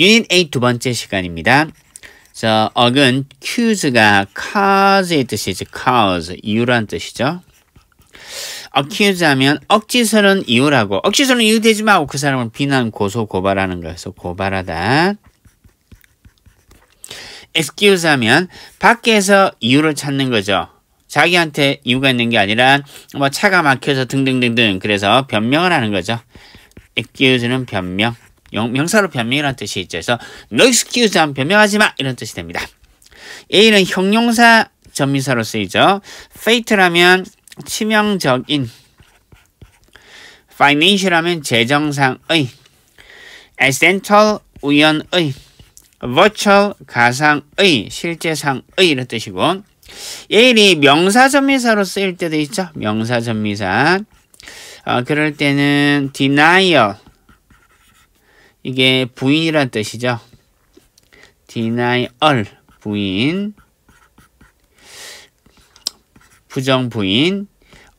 유닛 8두 번째 시간입니다. 자, 어근 accuse가 cause의 뜻이지 cause 이유란 뜻이죠. accuse 하면 억지스러운 이유라고 억지스러운 이유 되지 말고 그 사람을 비난 고소 고발하는 거에서 고발하다. excuse 하면 밖에서 이유를 찾는 거죠. 자기한테 이유가 있는 게 아니라 뭐 차가 막혀서 등등등등 그래서 변명을 하는 거죠. excuse는 변명. 영, 명사로 변명이라는 뜻이 있죠. 그래서 no excuse 하면 변명하지 마 이런 뜻이 됩니다. A는 형용사 전미사로 쓰이죠. fate라면 치명적인 financial하면 재정상의 accidental 우연의 virtual 가상의 실제상의 이런 뜻이고 예일이 명사전미사로 쓰일 때도 있죠. 명사전미사 어, 그럴 때는 denial 이게 부인이란 뜻이죠. deny all 부인 부정 부인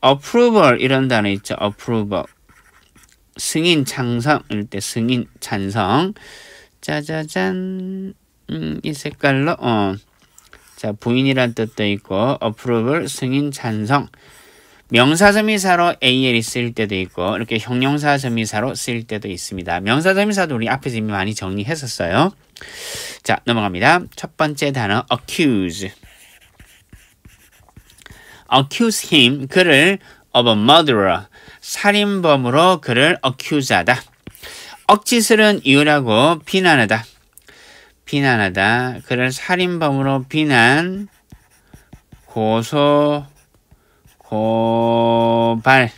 approval 이런 단어 있죠. approval 승인 찬성 일때 승인 찬성 짜자잔 음, 이 색깔로 어. 자 부인이란 뜻도 있고 approval 승인 찬성 명사점이사로 AL이 쓰일 때도 있고 이렇게 형용사점이사로 쓰일 때도 있습니다. 명사점이사도 우리 앞에서 이미 많이 정리했었어요. 자 넘어갑니다. 첫 번째 단어 accuse. accuse him 그를 of a murderer 살인범으로 그를 accuse하다. 억지스런 이유라고 비난하다. 비난하다. 그를 살인범으로 비난 고소 고발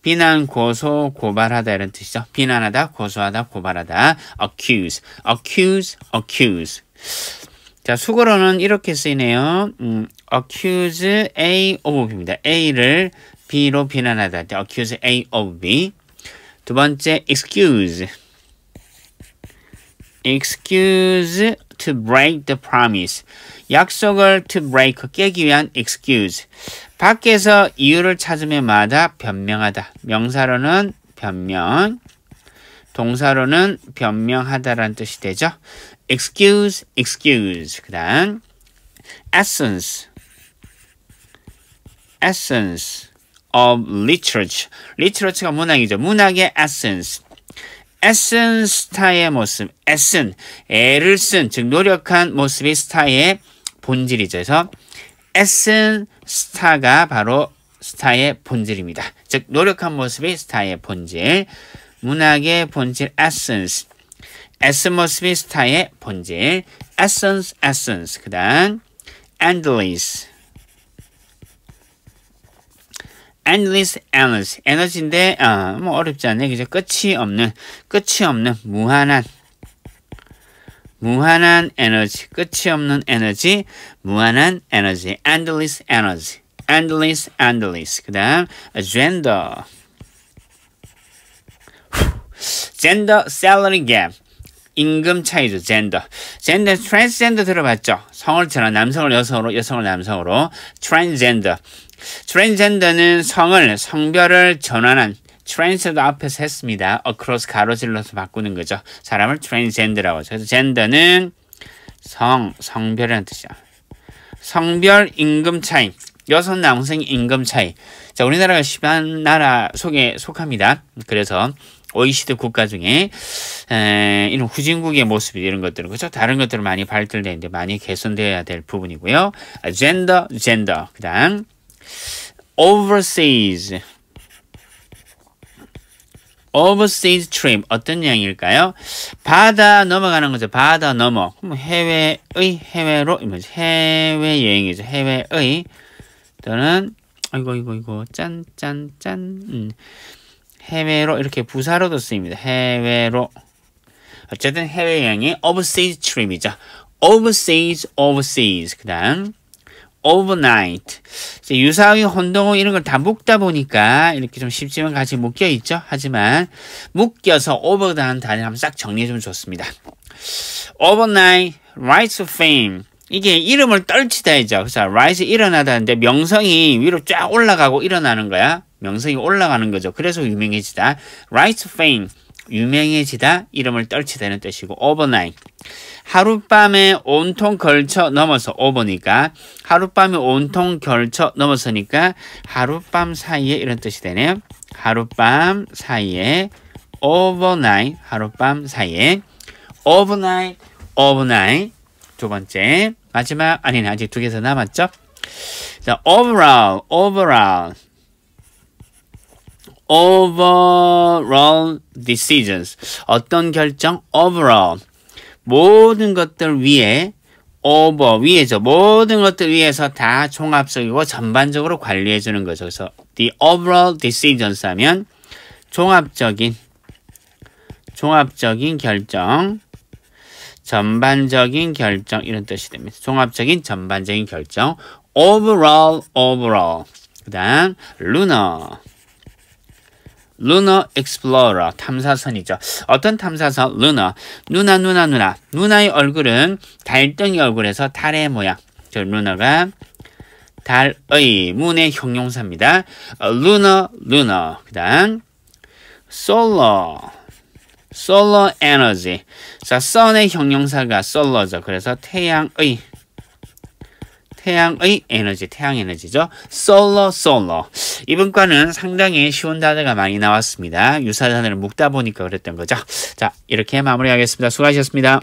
비난, 고소, 고발하다 이런 뜻이죠. 비난하다, 고소하다, 고발하다. accuse, accuse, accuse. 자, 수거로는 이렇게 쓰이네요. 음, accuse A of B입니다. A를 B로 비난하다. accuse A of B. 두 번째, excuse. excuse to break the promise. 약속을 to break, 깨기 위한 excuse. 밖에서 이유를 찾음에마다 변명하다. 명사로는 변명, 동사로는 변명하다라는 뜻이 되죠. excuse, excuse. 그 다음, essence, essence of literature. literature가 문학이죠. 문학의 essence. 에슨 스타의 모습, 에슨, 애를 쓴, 즉 노력한 모습이 스타의 본질이죠. 그래서 에센 스타가 바로 스타의 본질입니다. 즉 노력한 모습이 스타의 본질, 문학의 본질 에센스, 애쓴 모습이 스타의 본질, 에센스 에센스 그다음 endless, endless energy 에너지인데 어, 뭐 어렵지 않네 그죠? 끝이 없는 끝이 없는 무한한 무한한 에너지, 끝이 없는 에너지, 무한한 에너지, endless energy, endless, endless. 그 다음, gender. gender 임금 차이죠. 젠더. 젠더 트랜스젠더 들어봤죠? 성을 전환 남성을 여성으로 여성을 남성으로 트랜젠더. 트랜젠더는 성을 성별을 전환한 트랜스도 앞에서 했습니다. across 가로질러서 바꾸는 거죠. 사람을 t r a n s g e n d 라고 하죠. 그래서 젠더는 성, 성별이라는 뜻이야. 성별 임금 차이. 여성 남성 임금 차이. 자, 우리나라가 1한 나라 속에 속합니다. 그래서 OECD 국가 중에 에, 이런 후진국의 모습 이런 것들은 그렇죠. 다른 것들은 많이 발달되는데 많이 개선되어야 될 부분이고요. 젠더, 젠더. 그다음 overseas overseas trip 어떤 양일까요 바다 넘어가는 거죠. 바다 넘어. 그럼 해외의 해외로 이 해외 여행이죠. 해외의 또는 아이고 이거 이거 짠짠짠 음. 해외로 이렇게 부사로도 쓰입니다. 해외로 어쨌든 해외 여행이 overseas trip이죠. overseas overseas 그다음 overnight. 유사의 혼동어 이런 걸 다 묶다 보니까 이렇게 좀 쉽지만 같이 묶여 있죠. 하지만 묶여서 over라는 단어 한번 싹 정리해 주면 좋습니다. overnight rise fame. 이게 이름을 떨치다이죠. 그래서 rise 일어나다는데 명성이 위로 쫙 올라가고 일어나는 거야. 명성이 올라가는 거죠. 그래서 유명해지다. rise t fame. 유명해지다 이름을 떨치다는 뜻이고 overnight 하룻밤에 온통 걸쳐 넘어서 오버니까 하룻밤에 온통 걸쳐 넘어서니까 하룻밤 사이에 이런 뜻이 되네요. 하룻밤 사이에 overnight 하룻밤 사이에 overnight overnight 두 번째 마지막 아니 아직 두 개 더 남았죠? 자 overall overall overall decisions. 어떤 결정? overall. 모든 것들 위에 over 위에서 모든 것들 위에서 다 종합적이고 전반적으로 관리해 주는 거죠. 그래서 the overall decisions 하면 종합적인 종합적인 결정 전반적인 결정 이런 뜻이 됩니다. 종합적인 전반적인 결정 overall overall 그다음 lunar l u 익스플로러 탐사선이죠. 어떤 탐사선? l u 누나 누나 누나 누나의 얼굴은 달덩이 얼굴에서 달의 모양. 저 루나가 달의 문의 형용사입니다. l u n a 그다음 solar s o 자, s 의 형용사가 s o 죠 그래서 태양의 태양의 에너지, 태양 에너지죠. 솔러 솔러. 이번 과는 상당히 쉬운 단어가 많이 나왔습니다. 유사 단어를 묶다 보니까 그랬던 거죠. 자, 이렇게 마무리하겠습니다. 수고하셨습니다.